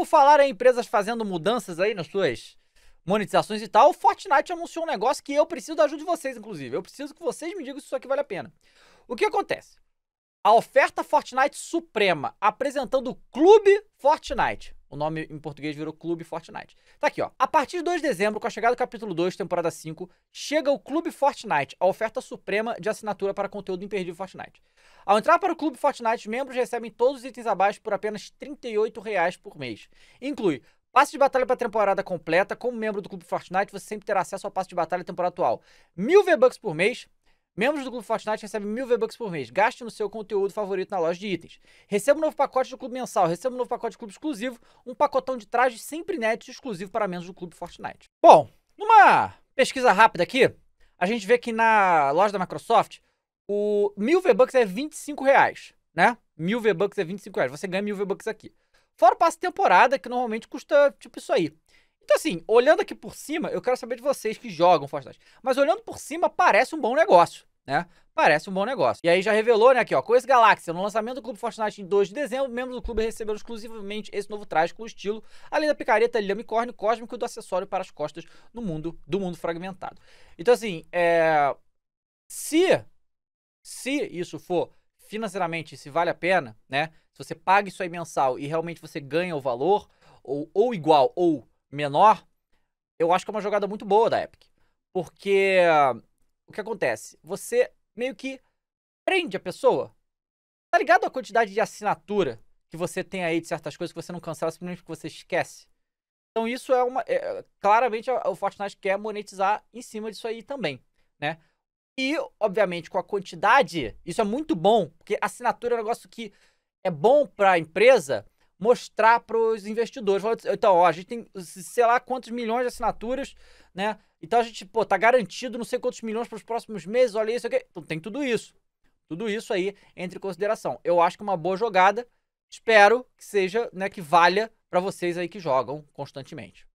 Por falar em empresas fazendo mudanças aí nas suas monetizações e tal, o Fortnite anunciou um negócio que eu preciso da ajuda de vocês, inclusive. Eu preciso que vocês me digam se isso aqui vale a pena. O que acontece? A oferta Fortnite Suprema apresentando o Clube Fortnite. O nome em português virou Clube Fortnite. Tá aqui, ó. A partir de 2 de dezembro, com a chegada do capítulo 2, temporada 5, chega o Clube Fortnite, a oferta suprema de assinatura para conteúdo imperdível Fortnite. Ao entrar para o Clube Fortnite, membros recebem todos os itens abaixo por apenas R$ 38,00 por mês. Inclui Passe de batalha para a temporada completa. Como membro do Clube Fortnite, você sempre terá acesso ao passe de batalha da temporada atual. Mil V-Bucks por mês, Membros do Clube Fortnite recebem mil V-Bucks por mês. Gaste no seu conteúdo favorito na loja de itens. Receba um novo pacote do Clube Mensal, receba um novo pacote do Clube Exclusivo, um pacotão de trajes sempre net exclusivo para membros do Clube Fortnite. Bom, numa pesquisa rápida aqui, a gente vê que na loja da Microsoft, o mil V-Bucks é 25 reais, né? Mil V-Bucks é 25 reais, você ganha mil V-Bucks aqui. Fora o passe temporada, que normalmente custa tipo isso aí. Então, assim, olhando aqui por cima, eu quero saber de vocês que jogam Fortnite. Mas olhando por cima, parece um bom negócio né? Parece um bom negócio. E aí já revelou, né, aqui, ó, esse Galáxia. No lançamento do Clube Fortnite em 2 de dezembro, membros do clube receberam exclusivamente esse novo traje com o estilo, além da picareta, Corne cósmico e do acessório para as costas no mundo do mundo fragmentado. Então, assim, é... se, se isso for financeiramente, se vale a pena, né? Se você paga isso aí mensal e realmente você ganha o valor, ou, ou igual ou menor, eu acho que é uma jogada muito boa da Epic. Porque o que acontece? Você meio que prende a pessoa. Tá ligado a quantidade de assinatura que você tem aí de certas coisas que você não cancela simplesmente porque você esquece? Então isso é uma. É, é claramente é, o Fortnite quer monetizar em cima disso aí também, né? E, obviamente, com a quantidade, isso é muito bom, porque assinatura é um negócio que é bom para a empresa, mostrar para os investidores. Então, ó, a gente tem sei lá quantos milhões de assinaturas, né? Então a gente, pô, tá garantido não sei quantos milhões para os próximos meses, olha isso aqui. Então tem tudo isso. Tudo isso aí entre em consideração. Eu acho que é uma boa jogada, espero que seja, né, que valha para vocês aí que jogam constantemente.